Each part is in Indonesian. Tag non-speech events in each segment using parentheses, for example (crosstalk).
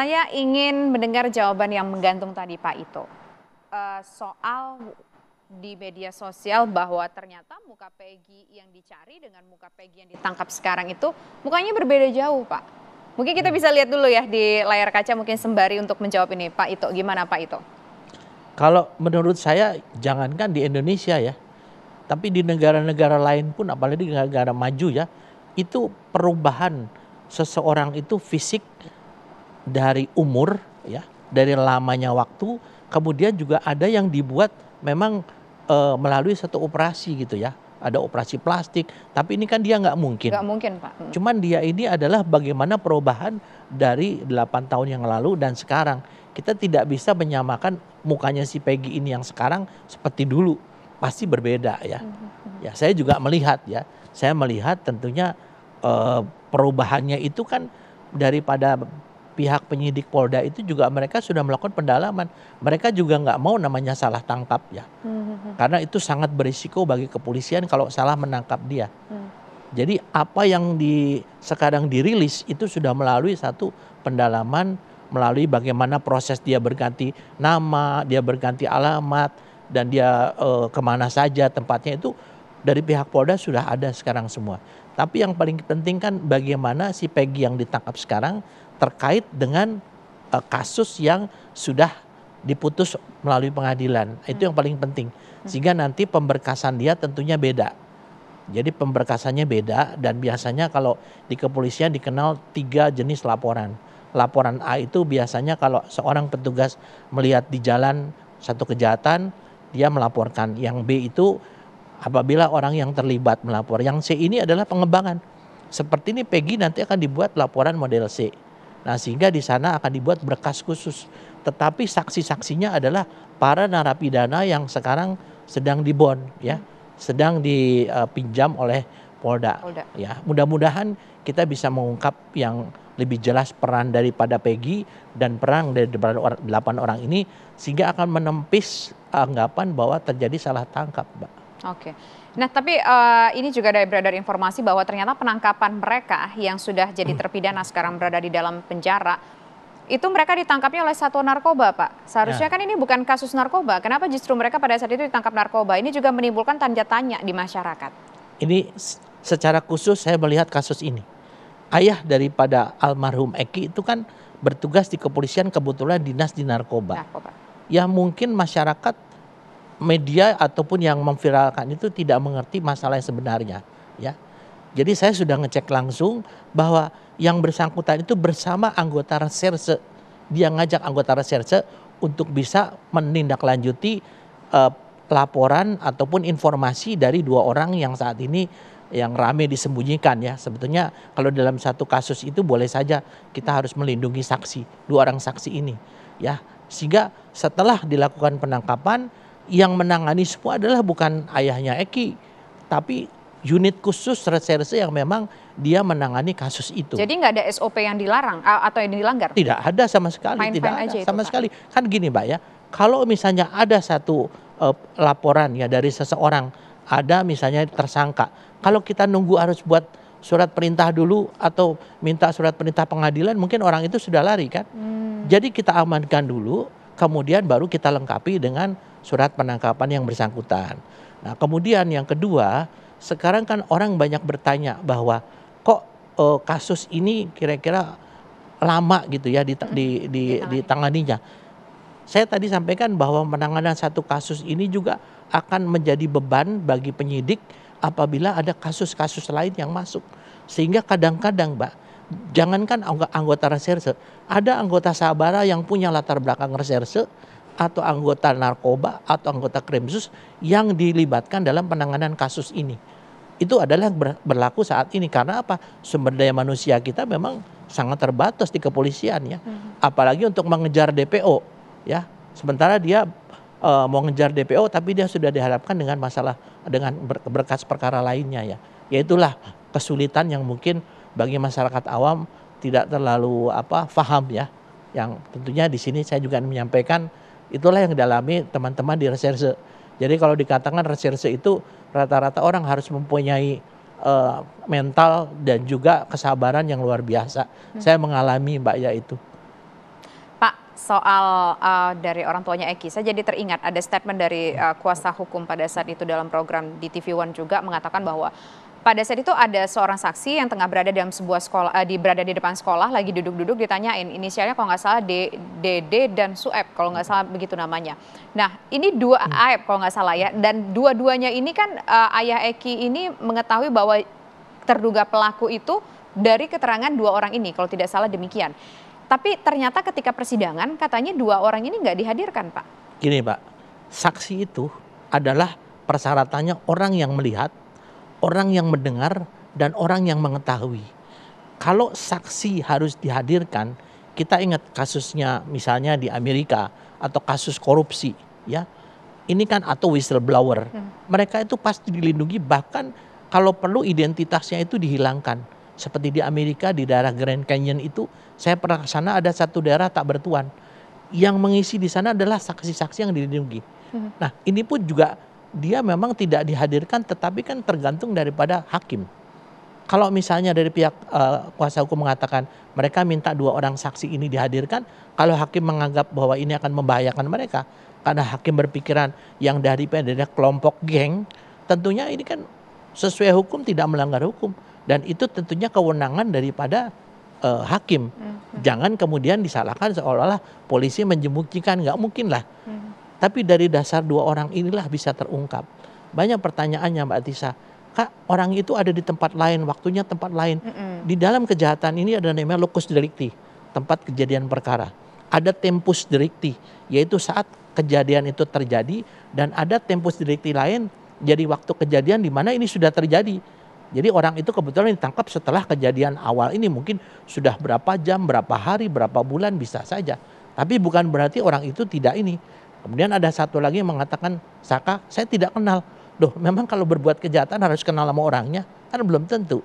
Saya ingin mendengar jawaban yang menggantung tadi Pak Ito. Uh, soal di media sosial bahwa ternyata muka Peggy yang dicari dengan muka Peggy yang ditangkap sekarang itu mukanya berbeda jauh Pak. Mungkin kita bisa lihat dulu ya di layar kaca mungkin sembari untuk menjawab ini Pak Ito. Gimana Pak Ito? Kalau menurut saya jangankan di Indonesia ya, tapi di negara-negara lain pun apalagi di negara-negara maju ya, itu perubahan seseorang itu fisik dari umur ya, dari lamanya waktu, kemudian juga ada yang dibuat memang e, melalui satu operasi gitu ya. Ada operasi plastik, tapi ini kan dia nggak mungkin. Nggak mungkin, Pak. Hmm. Cuman dia ini adalah bagaimana perubahan dari 8 tahun yang lalu dan sekarang. Kita tidak bisa menyamakan mukanya si Peggy ini yang sekarang seperti dulu. Pasti berbeda ya. Hmm. Ya, saya juga melihat ya. Saya melihat tentunya e, perubahannya itu kan daripada pihak penyidik Polda itu juga mereka sudah melakukan pendalaman. Mereka juga nggak mau namanya salah tangkap ya, hmm. karena itu sangat berisiko bagi kepolisian kalau salah menangkap dia. Hmm. Jadi apa yang di sekarang dirilis itu sudah melalui satu pendalaman melalui bagaimana proses dia berganti nama, dia berganti alamat, dan dia e, kemana saja tempatnya itu dari pihak Polda sudah ada sekarang semua. Tapi yang paling penting kan bagaimana si Peggy yang ditangkap sekarang terkait dengan uh, kasus yang sudah diputus melalui pengadilan. Itu yang paling penting. Sehingga nanti pemberkasan dia tentunya beda. Jadi pemberkasannya beda dan biasanya kalau di kepolisian dikenal tiga jenis laporan. Laporan A itu biasanya kalau seorang petugas melihat di jalan satu kejahatan, dia melaporkan. Yang B itu apabila orang yang terlibat melapor. Yang C ini adalah pengembangan. Seperti ini Peggy nanti akan dibuat laporan model C Nah sehingga di sana akan dibuat berkas khusus. Tetapi saksi-saksinya adalah para narapidana yang sekarang sedang dibon, ya, sedang dipinjam eh, oleh Polda. Polda. Ya, mudah-mudahan kita bisa mengungkap yang lebih jelas peran daripada Peggy dan peran dari delapan orang ini sehingga akan menempis anggapan bahwa terjadi salah tangkap, Mbak. Oke. Okay. Nah, tapi uh, ini juga ada beredar informasi bahwa ternyata penangkapan mereka yang sudah jadi terpidana sekarang berada di dalam penjara itu mereka ditangkapnya oleh satu narkoba, Pak. Seharusnya ya. kan ini bukan kasus narkoba. Kenapa justru mereka pada saat itu ditangkap narkoba? Ini juga menimbulkan tanda tanya di masyarakat. Ini secara khusus saya melihat kasus ini. Ayah daripada almarhum Eki itu kan bertugas di kepolisian kebetulan dinas di narkoba. narkoba. Ya mungkin masyarakat media ataupun yang memviralkan itu tidak mengerti masalah yang sebenarnya ya. Jadi saya sudah ngecek langsung bahwa yang bersangkutan itu bersama anggota reserse. Dia ngajak anggota reserse untuk bisa menindaklanjuti uh, laporan ataupun informasi dari dua orang yang saat ini yang rame disembunyikan ya. Sebetulnya kalau dalam satu kasus itu boleh saja kita harus melindungi saksi, dua orang saksi ini ya. Sehingga setelah dilakukan penangkapan yang menangani semua adalah bukan ayahnya Eki, tapi unit khusus reserse yang memang dia menangani kasus itu. Jadi nggak ada SOP yang dilarang atau yang dilanggar? Tidak ada sama sekali, fine, tidak fine ada aja sama itu, sekali. Pak. Kan gini, Mbak ya, kalau misalnya ada satu uh, laporan ya dari seseorang, ada misalnya tersangka, kalau kita nunggu harus buat surat perintah dulu atau minta surat perintah pengadilan, mungkin orang itu sudah lari kan. Hmm. Jadi kita amankan dulu, kemudian baru kita lengkapi dengan surat penangkapan yang bersangkutan. Nah, kemudian yang kedua, sekarang kan orang banyak bertanya bahwa kok eh, kasus ini kira-kira lama gitu ya di, hmm, di, di, tanganinya. Saya tadi sampaikan bahwa penanganan satu kasus ini juga akan menjadi beban bagi penyidik apabila ada kasus-kasus lain yang masuk. Sehingga kadang-kadang, Mbak, jangankan anggota reserse, ada anggota Sabara yang punya latar belakang reserse atau anggota narkoba atau anggota krimsus yang dilibatkan dalam penanganan kasus ini. Itu adalah yang berlaku saat ini karena apa? Sumber daya manusia kita memang sangat terbatas di kepolisian ya. Hmm. Apalagi untuk mengejar DPO ya. Sementara dia e, mau ngejar DPO tapi dia sudah dihadapkan dengan masalah dengan berkas perkara lainnya ya. Yaitulah kesulitan yang mungkin bagi masyarakat awam tidak terlalu apa paham ya yang tentunya di sini saya juga menyampaikan Itulah yang dialami teman-teman di reserse. Jadi kalau dikatakan reserse itu rata-rata orang harus mempunyai uh, mental dan juga kesabaran yang luar biasa. Hmm. Saya mengalami Mbak Ya itu. Pak, soal uh, dari orang tuanya Eki, saya jadi teringat ada statement dari uh, kuasa hukum pada saat itu dalam program di TV One juga mengatakan bahwa pada saat itu ada seorang saksi yang tengah berada dalam sebuah sekolah eh, di berada di depan sekolah lagi duduk-duduk ditanyain inisialnya kalau nggak salah D, DD dan Sueb kalau nggak salah begitu namanya. Nah ini dua hmm. Aep kalau nggak salah ya dan dua-duanya ini kan uh, ayah Eki ini mengetahui bahwa terduga pelaku itu dari keterangan dua orang ini kalau tidak salah demikian. Tapi ternyata ketika persidangan katanya dua orang ini nggak dihadirkan pak. Gini pak, saksi itu adalah persyaratannya orang yang melihat orang yang mendengar dan orang yang mengetahui. Kalau saksi harus dihadirkan, kita ingat kasusnya misalnya di Amerika atau kasus korupsi, ya. Ini kan atau whistleblower. Hmm. Mereka itu pasti dilindungi bahkan kalau perlu identitasnya itu dihilangkan. Seperti di Amerika di daerah Grand Canyon itu, saya pernah ke sana ada satu daerah tak bertuan. Yang mengisi di sana adalah saksi-saksi yang dilindungi. Hmm. Nah, ini pun juga dia memang tidak dihadirkan tetapi kan tergantung daripada hakim. Kalau misalnya dari pihak uh, kuasa hukum mengatakan mereka minta dua orang saksi ini dihadirkan, kalau hakim menganggap bahwa ini akan membahayakan mereka karena hakim berpikiran yang dari pendeknya kelompok geng, tentunya ini kan sesuai hukum tidak melanggar hukum dan itu tentunya kewenangan daripada uh, hakim. Mm -hmm. Jangan kemudian disalahkan seolah-olah polisi menjemukikan, nggak mungkin lah. Mm -hmm tapi dari dasar dua orang inilah bisa terungkap. Banyak pertanyaannya Mbak Tisa. Kak, orang itu ada di tempat lain, waktunya tempat lain. Mm -mm. Di dalam kejahatan ini ada namanya lokus delikti, tempat kejadian perkara. Ada tempus delikti, yaitu saat kejadian itu terjadi dan ada tempus delikti lain jadi waktu kejadian di mana ini sudah terjadi. Jadi orang itu kebetulan ditangkap setelah kejadian awal ini mungkin sudah berapa jam, berapa hari, berapa bulan bisa saja. Tapi bukan berarti orang itu tidak ini Kemudian ada satu lagi yang mengatakan, Saka, saya tidak kenal. Duh, memang kalau berbuat kejahatan harus kenal sama orangnya, kan belum tentu.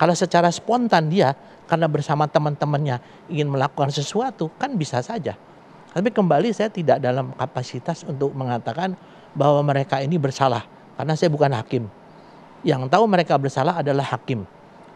Kalau secara spontan dia, karena bersama teman-temannya ingin melakukan sesuatu, kan bisa saja. Tapi kembali saya tidak dalam kapasitas untuk mengatakan bahwa mereka ini bersalah, karena saya bukan hakim. Yang tahu mereka bersalah adalah hakim.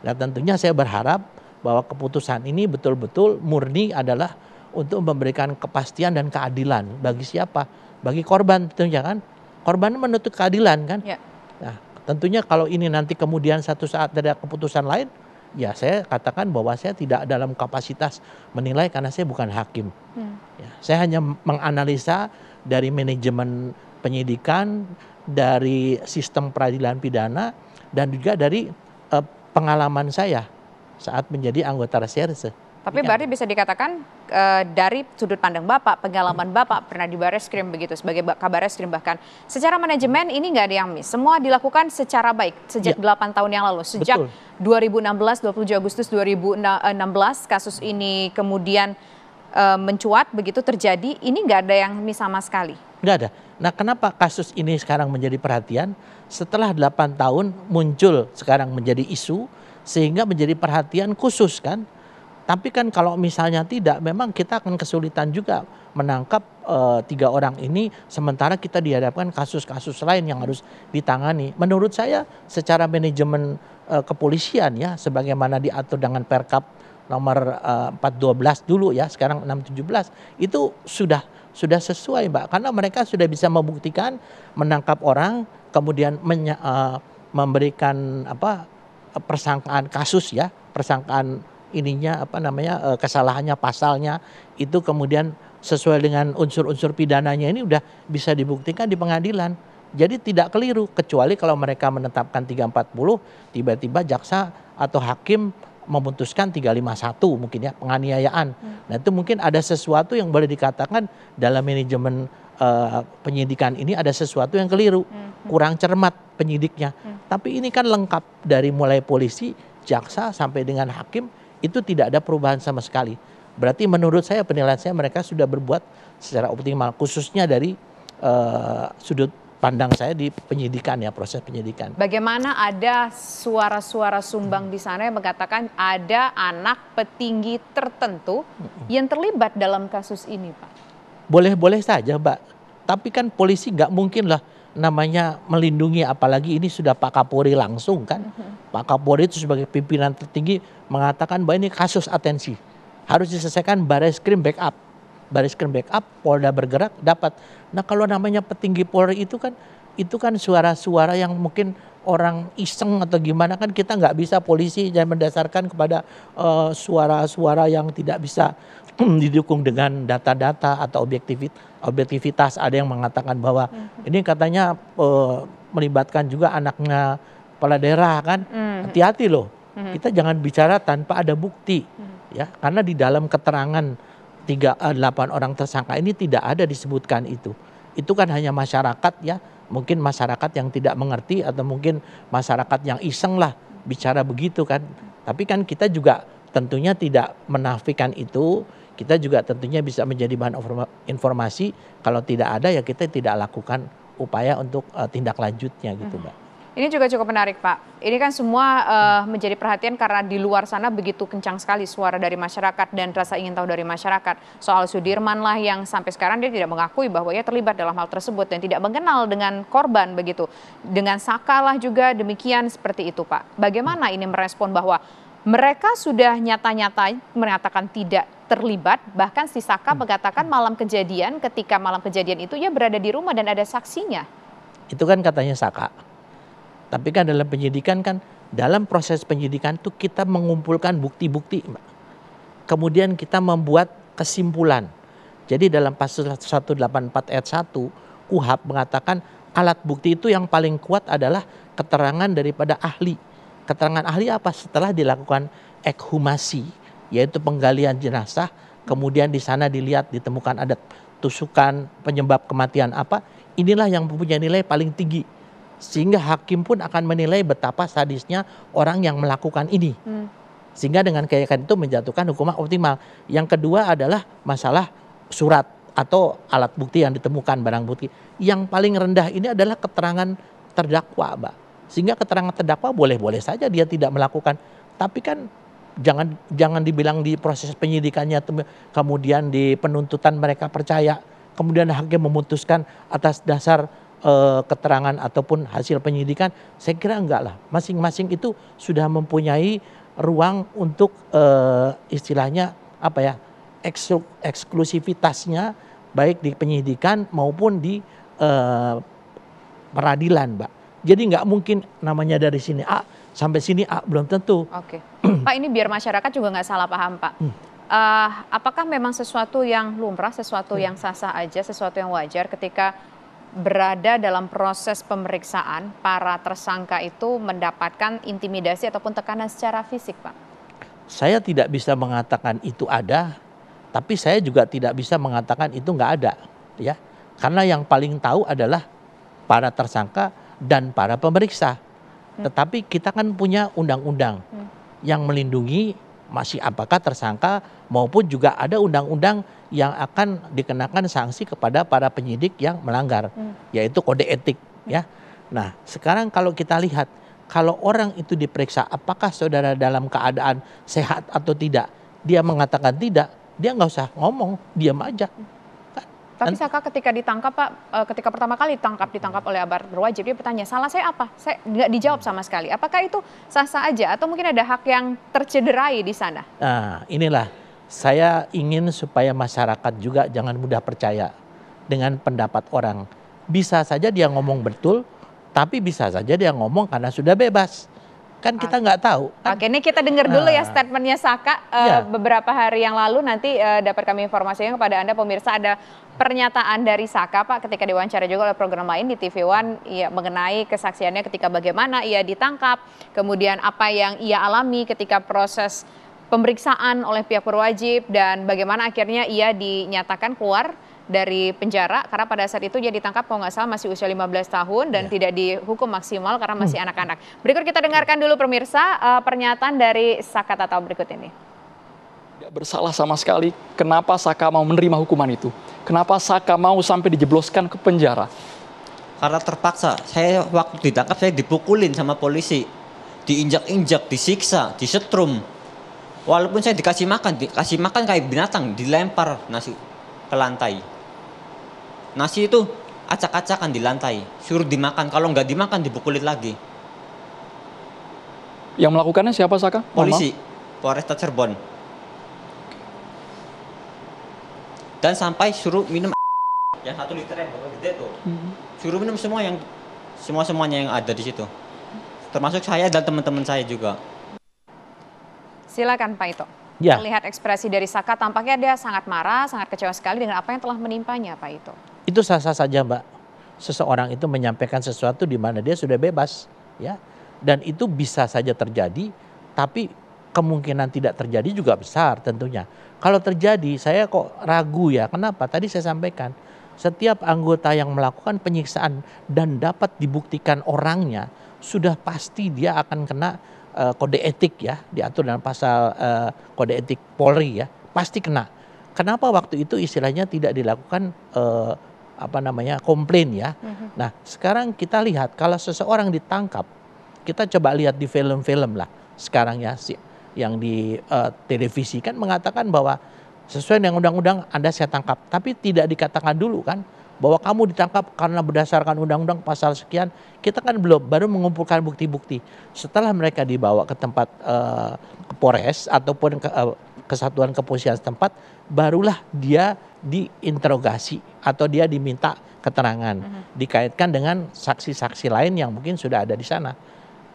Dan tentunya saya berharap bahwa keputusan ini betul-betul murni adalah untuk memberikan kepastian dan keadilan bagi siapa? Bagi korban tentunya kan. Korban menuntut keadilan kan. Ya. Nah, tentunya kalau ini nanti kemudian satu saat ada keputusan lain, ya saya katakan bahwa saya tidak dalam kapasitas menilai karena saya bukan hakim. Hmm. Ya, saya hanya menganalisa dari manajemen penyidikan, dari sistem peradilan pidana, dan juga dari eh, pengalaman saya saat menjadi anggota reserse tapi iya. Bidang. berarti bisa dikatakan e, dari sudut pandang Bapak, pengalaman Bapak pernah di baris krim begitu sebagai kabar krim bahkan. Secara manajemen ini nggak ada yang miss. Semua dilakukan secara baik sejak ya. 8 tahun yang lalu. Sejak Betul. 2016, 27 Agustus 2016 kasus ini kemudian e, mencuat begitu terjadi. Ini nggak ada yang miss sama sekali. Nggak ada. Nah kenapa kasus ini sekarang menjadi perhatian? Setelah 8 tahun muncul sekarang menjadi isu sehingga menjadi perhatian khusus kan tapi kan kalau misalnya tidak, memang kita akan kesulitan juga menangkap e, tiga orang ini. Sementara kita dihadapkan kasus-kasus lain yang harus ditangani. Menurut saya, secara manajemen e, kepolisian ya, sebagaimana diatur dengan Perkap nomor e, eh, 412 dulu ya, sekarang 617 itu sudah sudah sesuai mbak, karena mereka sudah bisa membuktikan menangkap orang, kemudian menye, e, memberikan apa persangkaan kasus ya, persangkaan ininya apa namanya eh, kesalahannya pasalnya itu kemudian sesuai dengan unsur-unsur pidananya ini udah bisa dibuktikan di pengadilan. Jadi tidak keliru kecuali kalau mereka menetapkan 340 tiba-tiba jaksa atau hakim memutuskan 351 mungkin ya penganiayaan. Hmm. Nah itu mungkin ada sesuatu yang boleh dikatakan dalam manajemen uh, penyidikan ini ada sesuatu yang keliru, hmm. kurang cermat penyidiknya. Hmm. Tapi ini kan lengkap dari mulai polisi, jaksa sampai dengan hakim itu tidak ada perubahan sama sekali. Berarti menurut saya penilaian saya mereka sudah berbuat secara optimal khususnya dari uh, sudut pandang saya di penyidikan ya proses penyidikan. Bagaimana ada suara-suara sumbang di sana yang mengatakan ada anak petinggi tertentu yang terlibat dalam kasus ini, Pak? Boleh-boleh saja, Pak. Tapi kan polisi nggak mungkin lah namanya melindungi apalagi ini sudah Pak Kapolri langsung kan. Mm-hmm. Pak Kapolri itu sebagai pimpinan tertinggi mengatakan bahwa ini kasus atensi. Harus diselesaikan baris krim backup. Baris krim backup Polda bergerak dapat. Nah, kalau namanya petinggi Polri itu kan itu kan suara-suara yang mungkin orang iseng atau gimana kan kita nggak bisa polisi jangan mendasarkan kepada eh, suara-suara uh, suara -suara yang tidak bisa didukung dengan data-data atau objektivitas. Ada yang mengatakan bahwa hmm. ini katanya uh, melibatkan juga anaknya kepala daerah kan. Hmm. Hati-hati loh. Hmm. Kita jangan bicara tanpa ada bukti. Ya, karena di dalam keterangan tiga eh, delapan orang tersangka ini tidak ada disebutkan itu. Itu kan hanya masyarakat ya, mungkin masyarakat yang tidak mengerti atau mungkin masyarakat yang iseng lah bicara begitu kan. Tapi kan kita juga tentunya tidak menafikan itu kita juga tentunya bisa menjadi bahan informasi kalau tidak ada ya kita tidak lakukan upaya untuk uh, tindak lanjutnya gitu mhm. mbak. Ini juga cukup menarik Pak. Ini kan semua uh, menjadi perhatian karena di luar sana begitu kencang sekali suara dari masyarakat dan rasa ingin tahu dari masyarakat. Soal Sudirman lah yang sampai sekarang dia tidak mengakui bahwa ia terlibat dalam hal tersebut dan tidak mengenal dengan korban begitu. Dengan Saka lah juga demikian seperti itu Pak. Bagaimana ini merespon bahwa mereka sudah nyata-nyata mengatakan tidak terlibat, bahkan si Saka hmm. mengatakan malam kejadian, ketika malam kejadian itu ia berada di rumah dan ada saksinya. Itu kan katanya Saka. Tapi kan dalam penyidikan kan, dalam proses penyidikan itu kita mengumpulkan bukti-bukti. Kemudian kita membuat kesimpulan. Jadi dalam pasal 184 ayat 1, KUHAP mengatakan alat bukti itu yang paling kuat adalah keterangan daripada ahli Keterangan ahli apa? Setelah dilakukan ekhumasi, yaitu penggalian jenazah, kemudian di sana dilihat ditemukan ada tusukan penyebab kematian apa, inilah yang mempunyai nilai paling tinggi. Sehingga hakim pun akan menilai betapa sadisnya orang yang melakukan ini. Hmm. Sehingga dengan keyakinan itu menjatuhkan hukuman optimal. Yang kedua adalah masalah surat atau alat bukti yang ditemukan barang bukti. Yang paling rendah ini adalah keterangan terdakwa, Mbak sehingga keterangan terdakwa boleh-boleh saja dia tidak melakukan. Tapi kan jangan jangan dibilang di proses penyidikannya kemudian di penuntutan mereka percaya kemudian hakim memutuskan atas dasar e, keterangan ataupun hasil penyidikan saya kira enggak lah masing-masing itu sudah mempunyai ruang untuk e, istilahnya apa ya eksklusivitasnya baik di penyidikan maupun di e, peradilan mbak jadi nggak mungkin namanya dari sini A sampai sini A belum tentu. Oke, (clears throat) Pak ini biar masyarakat juga nggak salah paham Pak. Hmm. Uh, apakah memang sesuatu yang lumrah, sesuatu hmm. yang sah-sah aja, sesuatu yang wajar ketika berada dalam proses pemeriksaan para tersangka itu mendapatkan intimidasi ataupun tekanan secara fisik, Pak? Saya tidak bisa mengatakan itu ada, tapi saya juga tidak bisa mengatakan itu nggak ada, ya. Karena yang paling tahu adalah para tersangka dan para pemeriksa. Hmm. Tetapi kita kan punya undang-undang hmm. yang melindungi masih apakah tersangka maupun juga ada undang-undang yang akan dikenakan sanksi kepada para penyidik yang melanggar hmm. yaitu kode etik ya. Nah, sekarang kalau kita lihat kalau orang itu diperiksa apakah saudara dalam keadaan sehat atau tidak, dia mengatakan tidak, dia nggak usah ngomong, diam aja. Tapi Saka ketika ditangkap Pak, eh, ketika pertama kali ditangkap ditangkap oleh abar berwajib dia bertanya salah saya apa? Saya nggak dijawab sama sekali. Apakah itu sah-sah aja atau mungkin ada hak yang tercederai di sana? Nah, inilah saya ingin supaya masyarakat juga jangan mudah percaya dengan pendapat orang. Bisa saja dia ngomong betul, tapi bisa saja dia ngomong karena sudah bebas kan kita nggak tahu. Kan? Oke, ini kita dengar dulu ya ah. statementnya Saka uh, ya. beberapa hari yang lalu nanti uh, dapat kami informasikan kepada Anda pemirsa ada pernyataan dari Saka Pak ketika diwawancara juga oleh program lain di TV One ya mengenai kesaksiannya ketika bagaimana ia ditangkap, kemudian apa yang ia alami ketika proses pemeriksaan oleh pihak berwajib dan bagaimana akhirnya ia dinyatakan keluar dari penjara karena pada saat itu dia ditangkap kalau nggak salah masih usia 15 tahun dan yeah. tidak dihukum maksimal karena masih hmm. anak-anak. Hmm. Berikut kita dengarkan dulu pemirsa uh, pernyataan dari Saka Tatal berikut ini. Tidak bersalah sama sekali. Kenapa Saka mau menerima hukuman itu? Kenapa Saka mau sampai dijebloskan ke penjara? Karena terpaksa. Saya waktu ditangkap saya dipukulin sama polisi. Diinjak-injak, disiksa, disetrum. Walaupun saya dikasih makan, dikasih makan kayak binatang, dilempar nasi ke lantai. Nasi itu acak-acakan di lantai, suruh dimakan. Kalau nggak dimakan dibukulit lagi. Yang melakukannya siapa Saka? Polisi, Polresta Cirebon. Dan sampai suruh minum (laughs) yang satu liter yang gede tuh. Hmm. Suruh minum semua yang semua semuanya yang ada di situ. Termasuk saya dan teman-teman saya juga. Silakan Pak Ito. Ya. Melihat ekspresi dari Saka tampaknya dia sangat marah, sangat kecewa sekali dengan apa yang telah menimpanya Pak Ito. Itu sah-sah saja, Mbak. Seseorang itu menyampaikan sesuatu di mana dia sudah bebas, ya. Dan itu bisa saja terjadi, tapi kemungkinan tidak terjadi juga besar tentunya. Kalau terjadi, saya kok ragu ya. Kenapa? Tadi saya sampaikan, setiap anggota yang melakukan penyiksaan dan dapat dibuktikan orangnya, sudah pasti dia akan kena uh, kode etik ya, diatur dalam pasal uh, kode etik Polri ya, pasti kena. Kenapa waktu itu istilahnya tidak dilakukan uh, apa namanya komplain ya. Mm-hmm. Nah sekarang kita lihat kalau seseorang ditangkap, kita coba lihat di film-film lah sekarang ya si yang di uh, televisi kan mengatakan bahwa sesuai dengan undang-undang Anda saya tangkap, tapi tidak dikatakan dulu kan bahwa kamu ditangkap karena berdasarkan undang-undang pasal sekian, kita kan belum baru mengumpulkan bukti-bukti. Setelah mereka dibawa ke tempat uh, eh, ke Polres ataupun ke uh, kesatuan kepolisian setempat barulah dia diinterogasi atau dia diminta keterangan uh mhm. -huh. dikaitkan dengan saksi-saksi lain yang mungkin sudah ada di sana.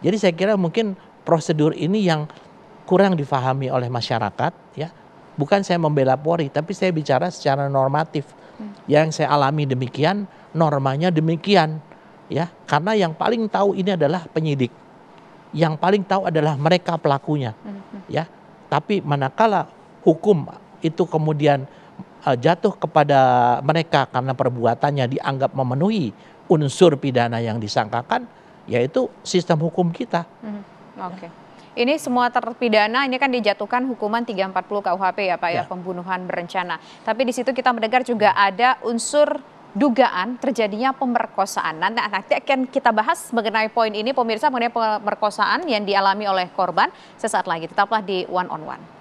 Jadi saya kira mungkin prosedur ini yang kurang difahami oleh masyarakat ya. Bukan saya membela Polri, tapi saya bicara secara normatif. Hmm. Yang saya alami demikian, normanya demikian ya. Karena yang paling tahu ini adalah penyidik. Yang paling tahu adalah mereka pelakunya. -huh. Hmm, hmm. Ya tapi manakala hukum itu kemudian uh, jatuh kepada mereka karena perbuatannya dianggap memenuhi unsur pidana yang disangkakan, yaitu sistem hukum kita. Hmm, Oke. Okay. Ini semua terpidana ini kan dijatuhkan hukuman 340 KUHP ya Pak ya, ya pembunuhan berencana. Tapi di situ kita mendengar juga ada unsur dugaan terjadinya pemerkosaan. Nanti, nah, nanti akan kita bahas mengenai poin ini pemirsa mengenai pemerkosaan yang dialami oleh korban sesaat lagi. Tetaplah di One on One.